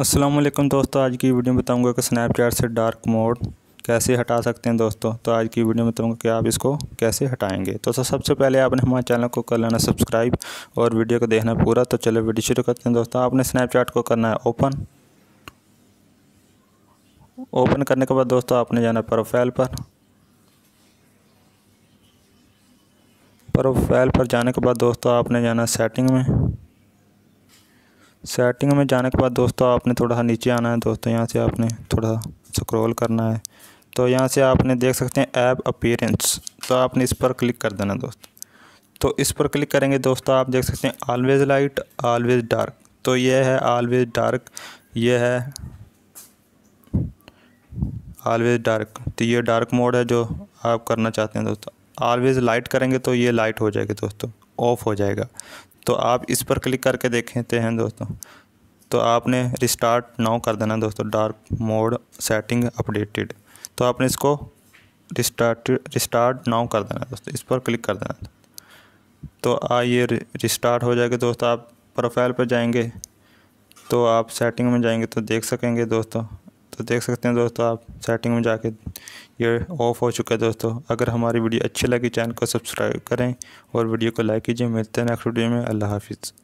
असलम दोस्तों आज की वीडियो में बताऊंगा कि स्नैपचैट से डार्क मोड कैसे हटा सकते हैं दोस्तों तो आज की वीडियो में बताऊंगा कि आप इसको कैसे हटाएंगे तो सबसे पहले आपने हमारे चैनल को कर लेना सब्सक्राइब और वीडियो को देखना पूरा तो चलो वीडियो शुरू करते हैं दोस्तों आपने स्नैपचैट को करना है ओपन ओपन करने के बाद दोस्तों आपने जाना प्रोफाइल पर प्रोफाइल पर जाने के बाद दोस्तों आपने जाना सेटिंग में सेटिंग में जाने के बाद दोस्तों आपने थोड़ा सा नीचे आना है दोस्तों यहाँ से आपने थोड़ा स्क्रॉल करना है तो यहाँ से आपने देख सकते हैं ऐप अपीरेंस तो आपने इस पर क्लिक कर देना दोस्त तो इस पर क्लिक करेंगे दोस्तों आप देख सकते हैं आलवेज़ लाइट आलवेज़ डार्क तो ये है आलवेज़ डार्क ये है आलवेज़ डार्क तो ये डार्क मोड है जो आप करना चाहते हैं दोस्तों आलवेज़ लाइट करेंगे तो ये लाइट हो जाएगी दोस्तों ऑफ हो जाएगा तो आप इस पर क्लिक करके देखते हैं दोस्तों तो आपने रिस्टार्ट नाउ कर देना दोस्तों डार्क मोड सेटिंग अपडेटेड तो आपने इसको रिस्टार्ट रिस्टार्ट नाउ कर देना दोस्तों इस पर क्लिक कर देना तो आइए रिस्टार्ट हो जाएगा दोस्तों आप प्रोफाइल पर जाएंगे तो आप सेटिंग में जाएंगे तो देख सकेंगे दोस्तों तो देख सकते हैं दोस्तों आप सेटिंग में जाके ये ऑफ हो चुका है दोस्तों अगर हमारी वीडियो अच्छी लगी चैनल को सब्सक्राइब करें और वीडियो को लाइक कीजिए मिलते हैं नेक्स्ट वीडियो में अल्लाह हाफिज़